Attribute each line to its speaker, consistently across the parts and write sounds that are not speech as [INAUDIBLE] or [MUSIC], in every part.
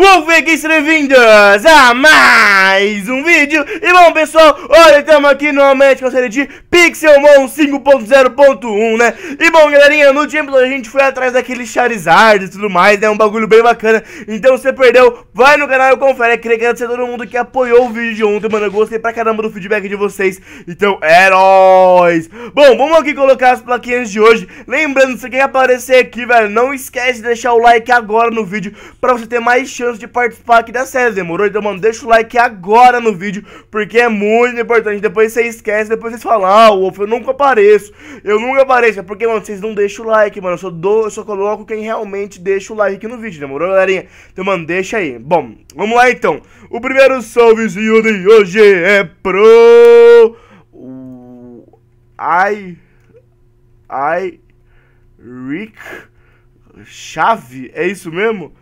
Speaker 1: Wolfex, bem-vindos a mais um vídeo. E bom, pessoal, olha, estamos aqui novamente com a série de Pixelmon 5.0.1, né? E bom, galerinha, no tempo a gente foi atrás daquele Charizard e tudo mais, é né? Um bagulho bem bacana. Então, se você perdeu, vai no canal e confere. Queria agradecer a todo mundo que apoiou o vídeo de ontem, mano. Eu gostei pra caramba do feedback de vocês. Então, é nóis! Bom, vamos aqui colocar as plaquinhas de hoje. Lembrando, se quer aparecer aqui, velho, não esquece de deixar o like agora no vídeo pra você ter mais chance de participar aqui da série, demorou? Então, mano, deixa o like agora no vídeo, porque é muito importante. Depois você esquece, depois vocês falam, ah, Wolf, eu nunca apareço. Eu nunca apareço. É porque, mano, vocês não deixam o like, mano. Eu só, dou, eu só coloco quem realmente deixa o like aqui no vídeo, demorou, galerinha? Então, mano, deixa aí. Bom, vamos lá então. O primeiro salvezinho de hoje é pro... Ai... Ai... Rick... Chave? É isso mesmo?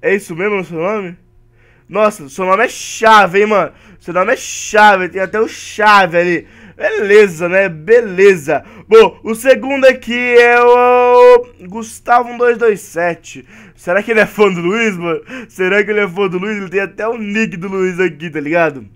Speaker 1: É isso mesmo o seu nome? Nossa, seu nome é Chave, hein, mano? Seu nome é Chave, tem até o Chave ali. Beleza, né? Beleza. Bom, o segundo aqui é o Gustavo1227. Será que ele é fã do Luiz, mano? Será que ele é fã do Luiz? Ele tem até o nick do Luiz aqui, tá ligado?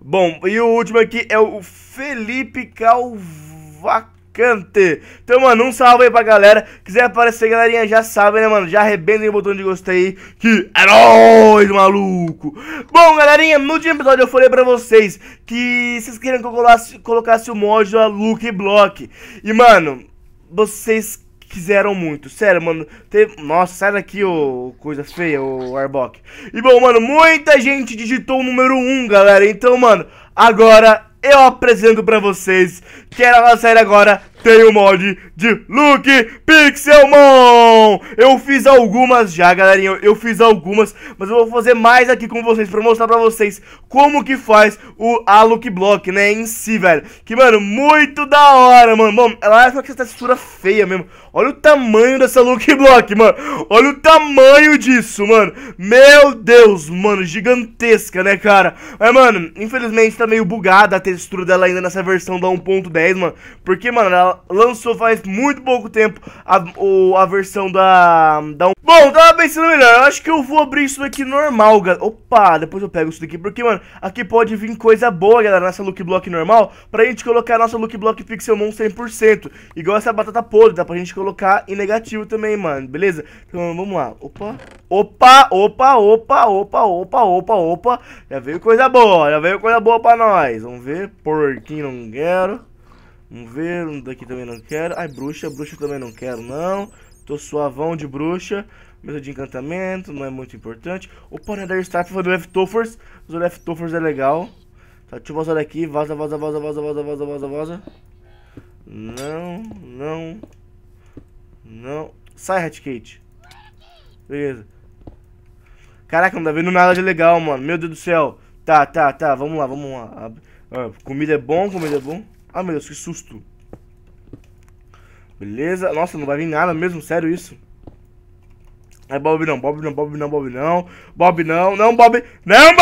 Speaker 1: Bom, e o último aqui é o Felipe Calvaco. Cante. Então, mano, um salve aí pra galera. Quiser aparecer, galerinha, já sabe, né, mano? Já arrebentem o botão de gostei. Que é nóis, maluco. Bom, galerinha, no último episódio eu falei pra vocês que vocês queriam que eu colasse, colocasse o mod da Luke Block. E, mano, vocês quiseram muito. Sério, mano. Teve... Nossa, sai daqui, ô coisa feia, ô Arbok. E, bom, mano, muita gente digitou o número 1, um, galera. Então, mano, agora eu apresento para vocês, que era a nossa série agora tem o mod de Look Pixelmon! Eu fiz algumas já, galerinha, eu fiz algumas, mas eu vou fazer mais aqui com vocês pra mostrar pra vocês como que faz o, a Look Block, né, em si, velho. Que, mano, muito da hora, mano. Bom, ela é com essa textura feia mesmo. Olha o tamanho dessa Look Block, mano. Olha o tamanho disso, mano. Meu Deus, mano, gigantesca, né, cara? Mas, mano, infelizmente tá meio bugada a textura dela ainda nessa versão da 1.10, mano. Porque, mano, ela lançou faz muito pouco tempo a, o, a versão da, da... Um... Bom, tava pensando melhor, eu acho que eu vou abrir isso daqui normal, galera. Opa, depois eu pego isso daqui, porque, mano, aqui pode vir coisa boa, galera, nessa look block normal, pra gente colocar nossa look block Pixelmon 100%. Igual essa batata podre, dá pra gente colocar em negativo também, mano, beleza? Então, vamos lá. Opa, opa, opa, opa, opa, opa, opa, opa. Já veio coisa boa, já veio coisa boa pra nós. Vamos ver, porquinho não quero. Vamos ver, um daqui também não quero. Ai, bruxa, bruxa também não quero, não. Tô suavão de bruxa. Mesa de encantamento, não é muito importante. Opa, Nether Staff foi do Leftovers. Os Leftovers é legal. Tá, deixa eu vazar daqui. Vaza, vaza, vaza, vaza, vaza, vaza, vaza, vaza. Não, não. Não. Sai, Hatcate. Beleza. Caraca, não tá vendo nada de legal, mano. Meu Deus do céu. Tá, tá, tá. Vamos lá, vamos lá. Ah, comida é bom, comida é bom. Ah, meu Deus, que susto. Beleza. Nossa, não vai vir nada mesmo, sério isso. É Bob não, Bob não, Bob não, Bob não. Bob não, não, Bob. Não, Bob! Não,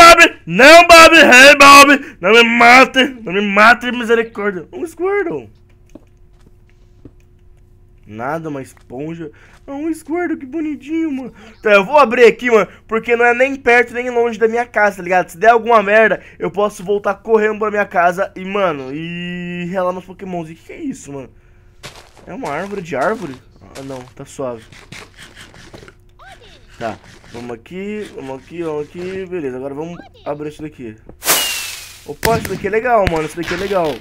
Speaker 1: Bob! Hey, Bob! Não me mate! Não me mate, misericórdia. Um Squirtle. Nada, uma esponja. Ah, um Squirtle, que bonitinho, mano. Então, eu vou abrir aqui, mano, porque não é nem perto nem longe da minha casa, tá ligado? Se der alguma merda, eu posso voltar correndo pra minha casa e, mano, e relar meus pokémons. E que, que é isso, mano? É uma árvore de árvore? Ah, não, tá suave. Tá, vamos aqui, vamos aqui, vamos aqui. Beleza, agora vamos abrir isso daqui. Opa, isso daqui é legal, mano. Isso daqui é legal.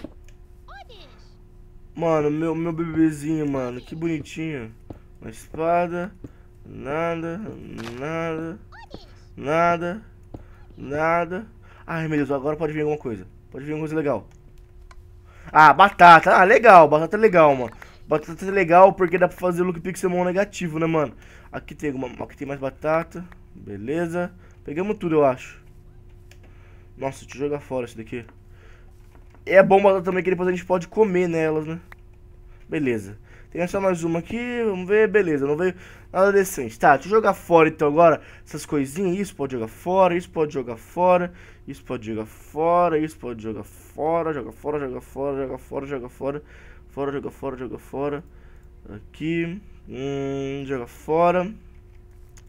Speaker 1: Mano, meu, meu bebezinho, mano. Que bonitinho. Uma espada. Nada. Nada. Nada. Nada. Ai, meu Deus. Agora pode vir alguma coisa. Pode vir alguma coisa legal. Ah, batata. Ah, legal. Batata é legal, mano. Batata é legal porque dá pra fazer look pixelmon negativo, né, mano? Aqui tem, Aqui tem mais batata. Beleza. Pegamos tudo, eu acho. Nossa, deixa eu jogar fora isso daqui. É bom batata também que depois a gente pode comer nelas, né? Beleza. Tem achar mais uma aqui, vamos ver, beleza, não veio nada decente. Tá, deixa eu jogar fora então agora essas coisinhas. Isso pode jogar fora, isso pode jogar fora, isso pode jogar fora, isso pode jogar fora, joga fora, joga fora, joga fora, joga fora, fora, joga fora, joga fora. Aqui, hum, joga fora.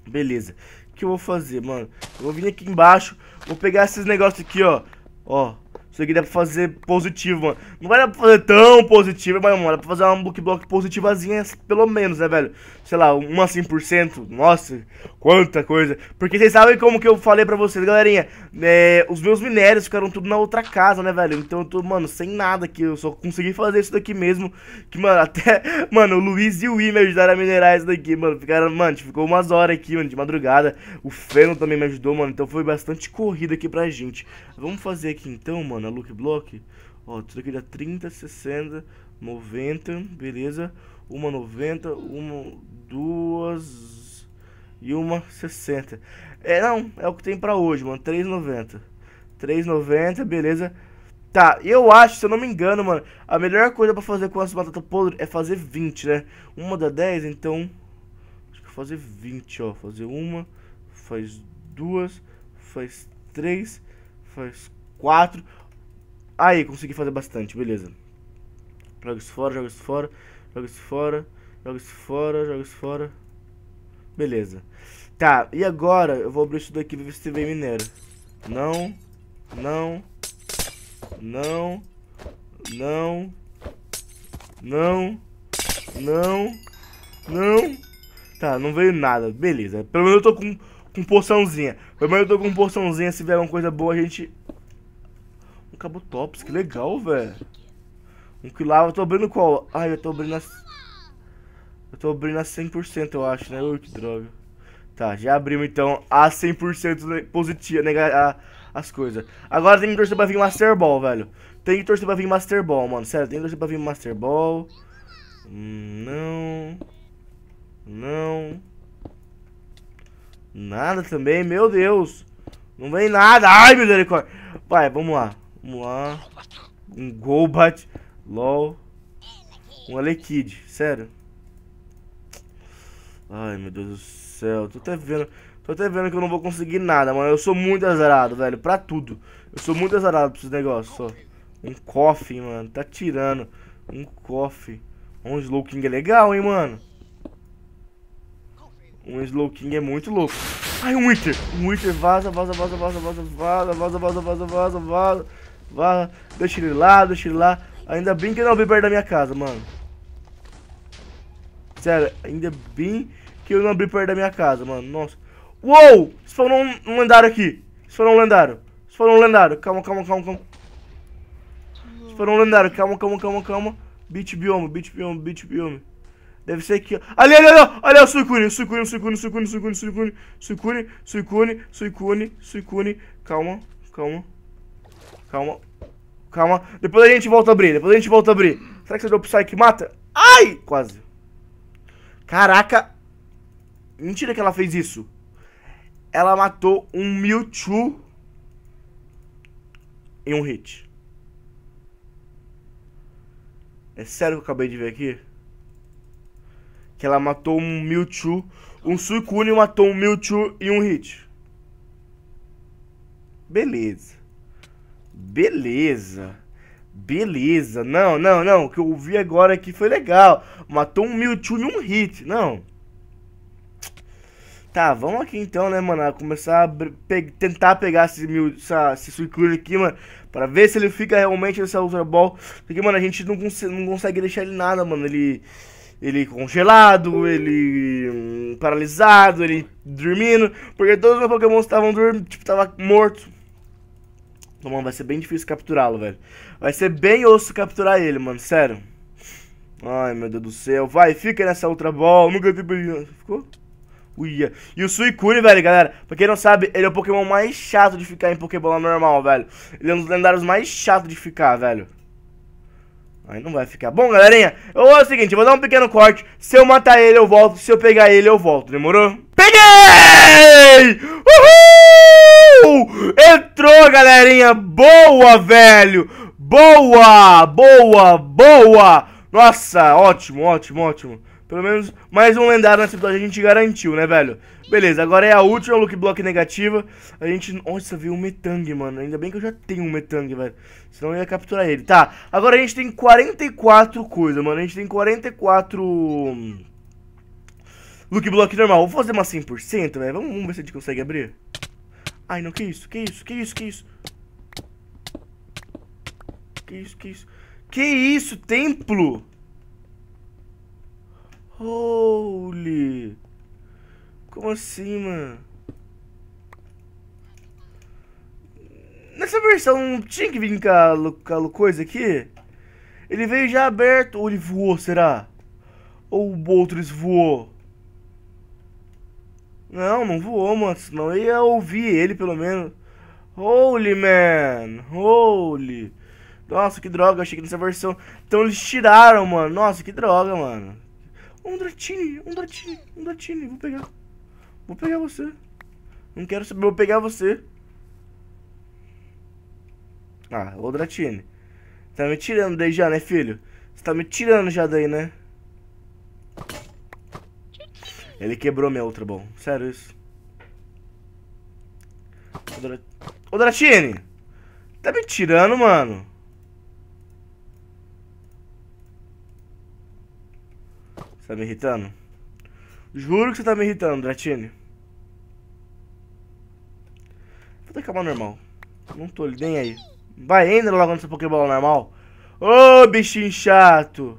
Speaker 1: Beleza. O que eu vou fazer, mano? Eu vou vir aqui embaixo, vou pegar esses negócios aqui, ó. Ó, isso aqui dá pra fazer positivo, mano. Não vai dar pra fazer tão positivo, mas, mano, dá pra fazer uma book block positivazinha, pelo menos, né, velho? Sei lá, uma 100%. Nossa, quanta coisa. Porque vocês sabem como que eu falei pra vocês, galerinha. É, os meus minérios ficaram tudo na outra casa, né, velho? Então eu tô, mano, sem nada aqui. Eu só consegui fazer isso daqui mesmo. Que, mano, [LAUGHS] até, mano, o Luiz e o Wii me ajudaram a minerar isso daqui, mano. Ficaram, mano, tipo, ficou umas horas aqui, mano, de madrugada. O Feno também me ajudou, mano. Então foi bastante corrida aqui pra gente. Vamos fazer aqui então, mano na look block, ó, tudo aqui dá 30, 60, 90, beleza? Uma 90, uma, duas e uma 60. É, não, é o que tem pra hoje, mano, 3,90. 3,90, beleza? Tá, eu acho, se eu não me engano, mano, a melhor coisa pra fazer com as batatas podres é fazer 20, né? Uma dá 10, então, acho que fazer 20, ó, fazer uma, faz duas, faz três, faz quatro... Aí, consegui fazer bastante, beleza. Joga isso fora, joga isso fora, joga isso fora, joga isso fora, joga isso fora. Beleza. Tá, e agora eu vou abrir isso daqui pra ver se vem minério. Não, não, não, não, não, não, não. Tá, não veio nada. Beleza. Pelo menos eu tô com, com porçãozinha. Pelo menos eu tô com porçãozinha. Se vier alguma coisa boa, a gente Cabo Tops, que legal, velho. Um quilava, eu tô abrindo qual? Ai, eu tô abrindo a... Eu tô abrindo a 100%, eu acho, né? Ui, que droga. Tá, já abrimos então a 100% positiva, nega, a, as coisas. Agora tem que torcer pra vir Master Ball, velho. Tem que torcer pra vir Master Ball, mano. Sério, tem que torcer pra vir Master Ball. Hum, não. Não. Nada também, meu Deus. Não vem nada. Ai, misericórdia. Vai, vamos lá. Vamos lá. Um Golbat. LOL. Um Alekid. Sério. Ai, meu Deus do céu. Tô até vendo... Tô até vendo que eu não vou conseguir nada, mano. Eu sou muito azarado, velho. Pra tudo. Eu sou muito azarado pra esses negócios, Um coffee, mano. Tá tirando. Um coffee. Um Slow King é legal, hein, mano. Um Slow King é muito louco. Ai, um Wither. Um Wither. Vaza, vaza, vaza, vaza, vaza, vaza, vaza, vaza, vaza, vaza, vaza. Vá, deixa ele lá, deixa ele lá. Ainda bem que eu não abri perto da minha casa, mano. Sério, ainda bem que eu não abri perto da minha casa, mano. Nossa. Uou! Spawnou um, um lendário aqui. Spawnou um lendário. Spawnou um lendário. Calma, calma, calma, calma. Spawnou um lendário. Calma, calma, calma, calma. Beach biome, beach biome, beach biome. Deve ser aqui, ó. Ali, ali, ali, ó. Ali, ó, suicune, suicune, suicune, suicune, suicune, suicune, suicune, suicune, suicune, suicune. Calma, calma. Calma. Calma. Depois a gente volta a abrir. Depois a gente volta a abrir. Será que você deu o Psy que mata? Ai! Quase. Caraca. Mentira que ela fez isso. Ela matou um Mewtwo em um hit. É sério que eu acabei de ver aqui? Que ela matou um Mewtwo, um Suicune matou um Mewtwo e um hit. Beleza. Beleza. Beleza. Não, não, não. O que eu ouvi agora aqui foi legal. Matou um Mewtwo em um hit. Não. Tá, vamos aqui então, né, mano? Começar a pe tentar pegar esse, mil, essa, esse Suicune aqui, mano. Pra ver se ele fica realmente nessa Ultra Ball. Porque, mano, a gente não, cons não consegue deixar ele nada, mano. Ele. Ele congelado, ele. Hum, paralisado, ele dormindo. Porque todos os meus Pokémon estavam dormindo, tipo, tava morto. Então, mano, vai ser bem difícil capturá-lo, velho. Vai ser bem osso capturar ele, mano, sério. Ai, meu Deus do céu. Vai, fica nessa outra bola. Nunca vi... Ficou? Uia. E o Suicune, velho, galera. Pra quem não sabe, ele é o Pokémon mais chato de ficar em Pokébola normal, velho. Ele é um dos lendários mais chato de ficar, velho. Aí não vai ficar. Bom, galerinha, eu vou o seguinte, eu vou dar um pequeno corte. Se eu matar ele, eu volto. Se eu pegar ele, eu volto. Demorou? Peguei! Uhul! Entrou, galerinha! Boa, velho! Boa! Boa! Boa! Nossa, ótimo, ótimo, ótimo. Pelo menos mais um lendário nesse episódio a gente garantiu, né, velho? Beleza, agora é a última look block negativa. A gente... Nossa, veio um Metang, mano. Ainda bem que eu já tenho um Metang, velho. Senão eu ia capturar ele. Tá, agora a gente tem 44 coisas, mano. A gente tem 44... Hum, look block normal. Vou fazer uma 100%, velho. vamos ver se a gente consegue abrir. Ai, não, que isso? Que isso? Que isso? Que isso? Que isso? Que isso? Que isso? Templo? Holy. Como assim, mano? Nessa versão não tinha que vir com a, coisa aqui? Ele veio já aberto. Ou ele voou, será? Ou o Boltres voou? Não, não voou, mano. Senão eu ia ouvir ele, pelo menos. Holy, man. Holy. Nossa, que droga. Achei que nessa versão... Então eles tiraram, mano. Nossa, que droga, mano. Um Dratini, um Dratini, um Dratini. Vou pegar. Vou pegar você. Não quero saber. Vou pegar você. Ah, o Dratini. Tá me tirando daí já, né, filho? Você tá me tirando já daí, né? Ele quebrou minha outra bom. Sério isso. Ô, Dratini! Tá me tirando, mano. Você tá me irritando? Juro que você tá me irritando, Dratini. Vou ter que acabar normal. Não tô nem aí. Vai, entra logo nessa Pokébola normal. Ô, oh, bichinho chato.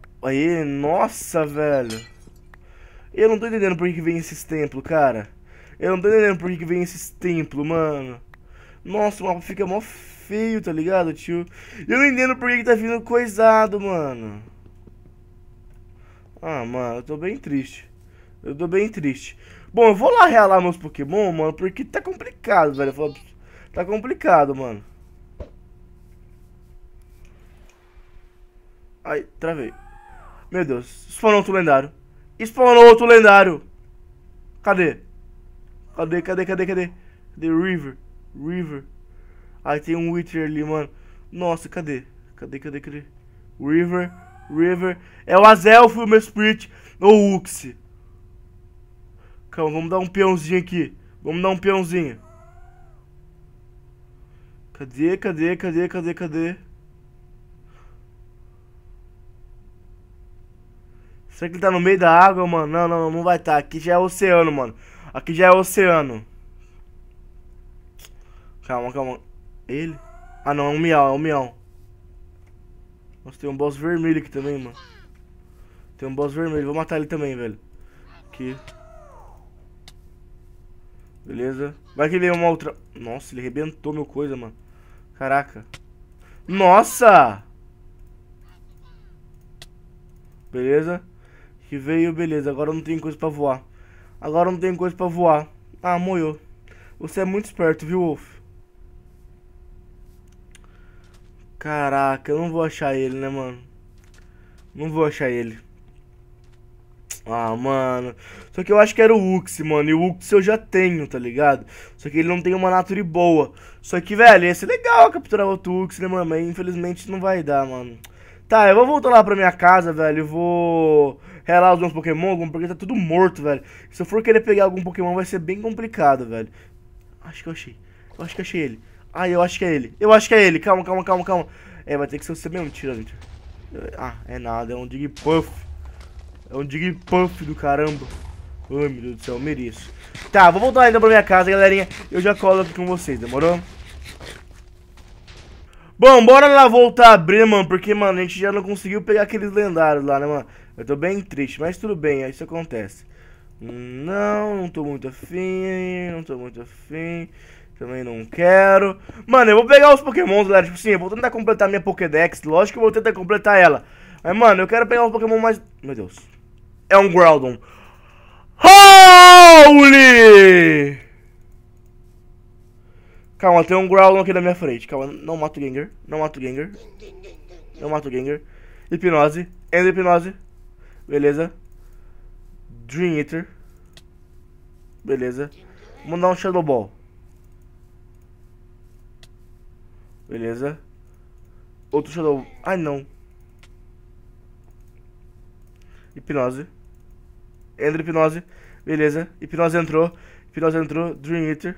Speaker 1: Aí, nossa, velho. Eu não tô entendendo por que, que vem esses templos, cara. Eu não tô entendendo por que, que vem esses templos, mano. Nossa, o mapa fica mó feio, tá ligado, tio? Eu não entendo por que, que tá vindo coisado, mano. Ah, mano, eu tô bem triste. Eu tô bem triste. Bom, eu vou lá realar meus Pokémon, mano, porque tá complicado, velho. tá complicado, mano. Ai, travei. Meu Deus, spawnou outro lendário. Spawnou outro lendário. Cadê? Cadê, cadê, cadê, cadê? Cadê River? River. Aí tem um Witcher ali, mano. Nossa, cadê? Cadê, cadê, cadê? River, River. É o Azelf, o meu Spirit, ou Uxie. Calma, vamos dar um peãozinho aqui. Vamos dar um peãozinho. Cadê, cadê, cadê, cadê, cadê? Será que ele tá no meio da água, mano? Não, não, não vai estar. Tá. Aqui já é oceano, mano. Aqui já é oceano. Calma, calma. Ele? Ah, não, é um miau, é um miau. Nossa, tem um boss vermelho aqui também, mano. Tem um boss vermelho. Vou matar ele também, velho. Aqui. Beleza. Vai que vem uma outra... Nossa, ele rebentou meu coisa, mano. Caraca. Nossa! Beleza. Que veio, beleza, agora não tem coisa pra voar. Agora não tem coisa pra voar. Ah, moiou. Você é muito esperto, viu, Wolf? Caraca, eu não vou achar ele, né, mano? Não vou achar ele. Ah, mano. Só que eu acho que era o Uxie, mano. E o Uxie eu já tenho, tá ligado? Só que ele não tem uma nature boa. Só que, velho, ia ser legal capturar outro Uxie, né, mano? Mas infelizmente não vai dar, mano. Tá, eu vou voltar lá pra minha casa, velho. Eu vou relar os meus Pokémon, algum Pokémon tá tudo morto, velho. Se eu for querer pegar algum Pokémon vai ser bem complicado, velho. Acho que eu achei. Eu acho que achei ele. Ah, eu acho que é ele. Eu acho que é ele. Calma, calma, calma, calma. É, vai ter que ser você mesmo, tira, Ah, é nada. É um Digipuff. É um Digipuff do caramba. Ai, meu Deus do céu, mereço. Tá, vou voltar ainda pra minha casa, galerinha. Eu já colo aqui com vocês, demorou? Bom, bora lá voltar a abrir, mano, porque, mano, a gente já não conseguiu pegar aqueles lendários lá, né, mano? Eu tô bem triste, mas tudo bem, isso acontece. Não, não tô muito afim, não tô muito afim. Também não quero. Mano, eu vou pegar os pokémons, galera. Tipo assim, eu vou tentar completar minha Pokédex. Lógico que eu vou tentar completar ela. Mas, mano, eu quero pegar um Pokémon mais... Meu Deus. É um Groudon. Holy! Calma, tem um Groudon aqui na minha frente. Calma, não mato o Gengar. Não mato o Gengar. Não mato o Gengar. Hipnose. Endo hipnose. Beleza. Dream Eater. Beleza. Vamos dar um Shadow Ball. Beleza. Outro Shadow... Ai, não. Hipnose. Entra Hipnose. Beleza. Hipnose entrou. Hipnose entrou. Dream Eater.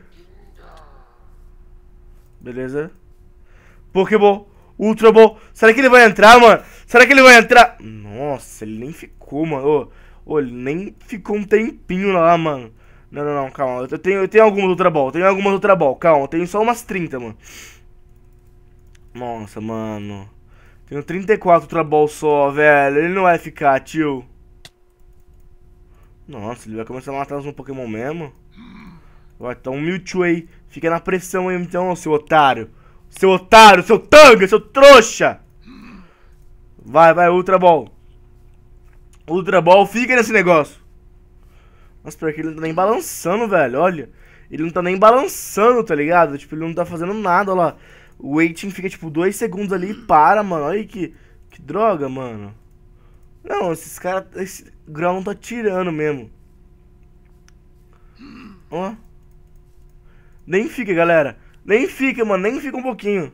Speaker 1: Beleza. Pokéball. Ultra Ball. Será que ele vai entrar, mano? Será que ele vai entrar? Nossa, ele nem ficou, mano. Ô, ô, ele nem ficou um tempinho lá, mano. Não, não, não, calma. Eu tenho, eu tenho algumas outra ball, tenho algumas outra ball, calma. Eu tenho só umas 30, mano. Nossa, mano. Tenho 34 outra ball só, velho. Ele não vai ficar, tio. Nossa, ele vai começar a matar os um Pokémon mesmo. Vai, tá um Mewtwo aí. Fica na pressão aí, então, seu otário. Seu otário, seu tanga, seu trouxa. Vai, vai, Ultra Ball. Ultra Ball, fica nesse negócio. Nossa, pior que ele não tá nem balançando, velho. Olha. Ele não tá nem balançando, tá ligado? Tipo, ele não tá fazendo nada, olha lá. O waiting fica, tipo, dois segundos ali e para, mano. Olha que, que droga, mano. Não, esses caras... Esse grau não tá tirando mesmo. Ó. Nem fica, galera. Nem fica, mano. Nem fica um pouquinho.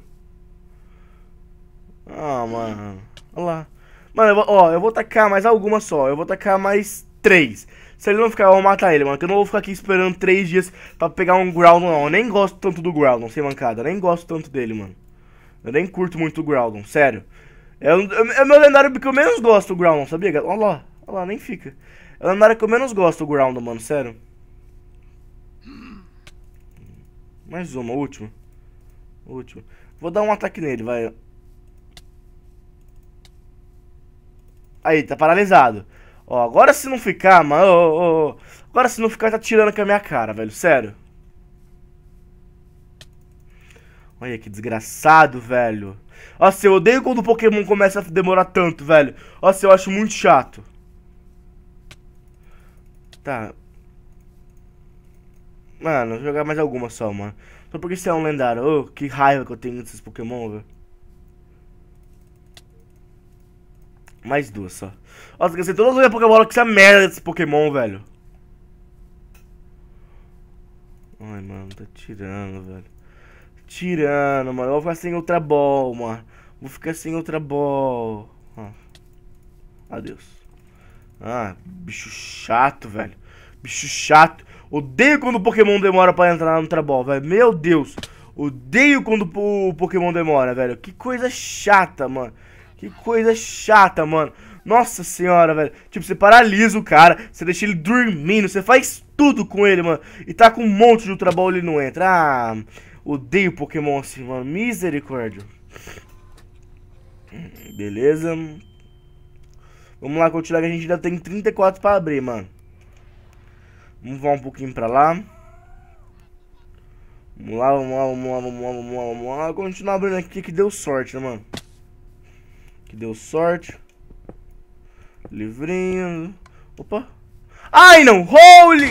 Speaker 1: Ah, mano lá. Mano, eu vou, ó, eu vou tacar mais alguma só. Eu vou tacar mais três. Se ele não ficar, eu vou matar ele, mano. Que eu não vou ficar aqui esperando três dias pra pegar um Groudon, não. Eu nem gosto tanto do Groudon, sem mancada. Eu nem gosto tanto dele, mano. Eu nem curto muito o Groudon, sério. É, é, é meu lendário que eu menos gosto do Groudon, sabia? Olha lá, olha lá, nem fica. É o lendário que eu menos gosto do Groudon, mano, sério. Mais uma, última. Última. Vou dar um ataque nele, vai. Aí, tá paralisado. Ó, agora se não ficar, mano. Ó, ó, agora se não ficar, tá tirando com a minha cara, velho. Sério. Olha que desgraçado, velho. Nossa, eu odeio quando o Pokémon começa a demorar tanto, velho. Nossa, eu acho muito chato. Tá. Mano, vou jogar mais alguma só, mano. Só porque você é um lendário. Oh, que raiva que eu tenho desses Pokémon, velho. Mais duas só. Nossa, gastei todas as minhas Pokébola com essa é merda desse Pokémon, velho. Ai, mano, tá tirando, velho. Tirando, mano. Eu vou ficar sem outra Ball, mano. Vou ficar sem outra Ball. Ah. Adeus. Ah, bicho chato, velho. Bicho chato. Odeio quando o Pokémon demora pra entrar na outra Trabol, velho. Meu Deus. Odeio quando o Pokémon demora, velho. Que coisa chata, mano. Que coisa chata, mano. Nossa senhora, velho. Tipo, você paralisa o cara, você deixa ele dormindo, você faz tudo com ele, mano. E tá com um monte de Ultra Ball ele não entra. Ah, odeio Pokémon assim, mano. Misericórdia. Beleza. Vamos lá continuar que a gente ainda tem 34 pra abrir, mano. Vamos voar um pouquinho pra lá. Vamos lá, vamos lá, vamos lá, vamos lá, vamos lá, vamos lá. Continuar abrindo aqui que deu sorte, né, mano. Que deu sorte. Livrinho. Opa. Ai, não! Holy!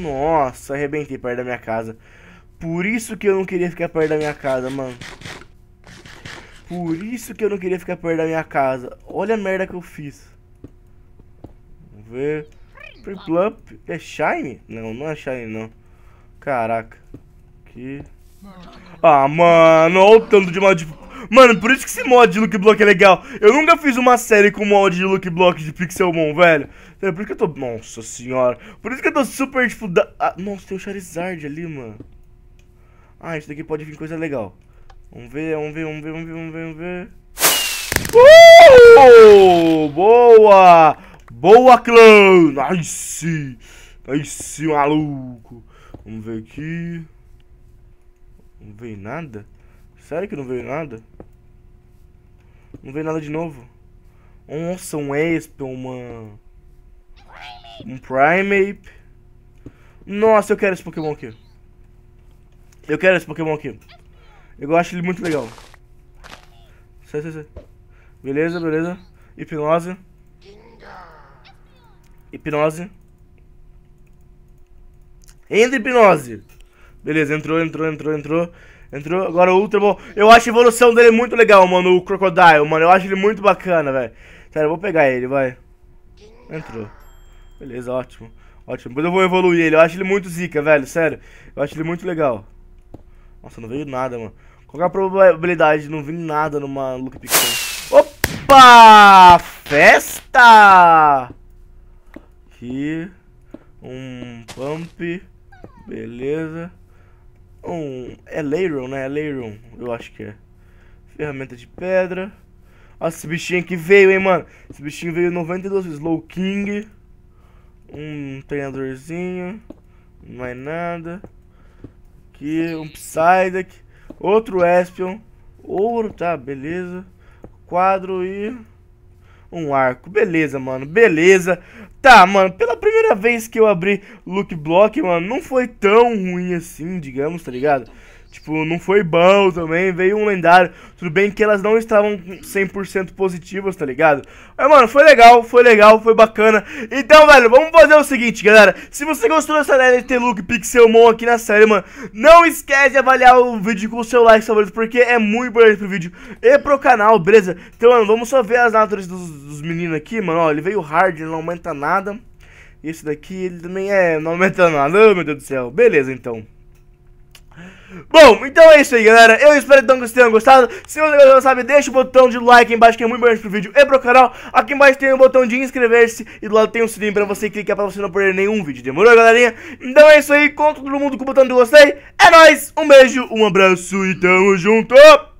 Speaker 1: Nossa, arrebentei perto da minha casa. Por isso que eu não queria ficar perto da minha casa, mano. Por isso que eu não queria ficar perto da minha casa. Olha a merda que eu fiz. Vamos ver. Preplup. É Shine? Não, não é Shine, não. Caraca. Aqui. Ah, mano. Olha o tanto de Mano, por isso que esse mod de look block é legal. Eu nunca fiz uma série com mod de look block de Pixelmon, velho. É por isso que eu tô... Nossa senhora. Por isso que eu tô super, tipo... Da... Ah, nossa, tem o Charizard ali, mano. Ah, isso daqui pode vir coisa legal. Vamos ver, vamos ver, vamos ver, vamos ver, vamos ver, vamos ver. Uh! Boa! Boa, clã! Nice! Nice, maluco! Vamos ver aqui. Não veio nada? Sério que não veio nada? Não veio nada de novo? Nossa, um Esp, uma... Um Primeape. Nossa, eu quero esse Pokémon aqui. Eu quero esse Pokémon aqui. Eu acho ele muito legal. Sai, sai, sai. Beleza, beleza. Hipnose. Hipnose. Entra hipnose. Beleza, entrou, entrou, entrou, entrou. Entrou agora o Ultra Ball. Eu acho a evolução dele muito legal, mano, o Crocodile, mano. Eu acho ele muito bacana, velho. Sério, eu vou pegar ele, vai. Entrou. Beleza, ótimo. Ótimo. Depois eu vou evoluir ele. Eu acho ele muito zica, velho. Sério. Eu acho ele muito legal. Nossa, não veio nada, mano. Qual é a probabilidade? Não vi nada numa Luca Pixel. Opa! Festa! Aqui. Um pump. Beleza um. É Leiron, né? É Leiron, eu acho que é. Ferramenta de pedra. Olha esse bichinho que veio, hein, mano. Esse bichinho veio 92 vezes. Low King. Um treinadorzinho. Não é nada. Aqui, um Psyduck. Outro Espion. Ouro, tá, beleza. Quadro e um arco. Beleza, mano, beleza. Tá, mano, pela primeira vez que eu abri Look Block, mano, não foi tão ruim assim, digamos, tá ligado? Tipo, não foi bom também, veio um lendário. Tudo bem que elas não estavam 100% positivas, tá ligado? Mas, mano, foi legal, foi legal, foi bacana. Então, velho, vamos fazer o seguinte, galera. Se você gostou dessa série de Look Pixelmon aqui na série, mano, não esquece de avaliar o vídeo com o seu like, favorito, porque é muito importante pro vídeo e pro canal, beleza? Então, mano, vamos só ver as naturas dos, dos meninos aqui, mano. Ó, ele veio hard, ele não aumenta nada. Esse daqui, ele também é, não aumenta nada. meu Deus do céu. Beleza, então. Bom, então é isso aí, galera. Eu espero então que vocês tenham gostado. Se você não sabe, deixa o botão de like embaixo, que é muito importante pro vídeo e pro canal. Aqui embaixo tem o botão de inscrever-se e do lado tem um sininho pra você clicar pra você não perder nenhum vídeo. Demorou, galerinha? Então é isso aí. Conta todo mundo com o botão de gostei. É nóis, um beijo, um abraço e tamo junto!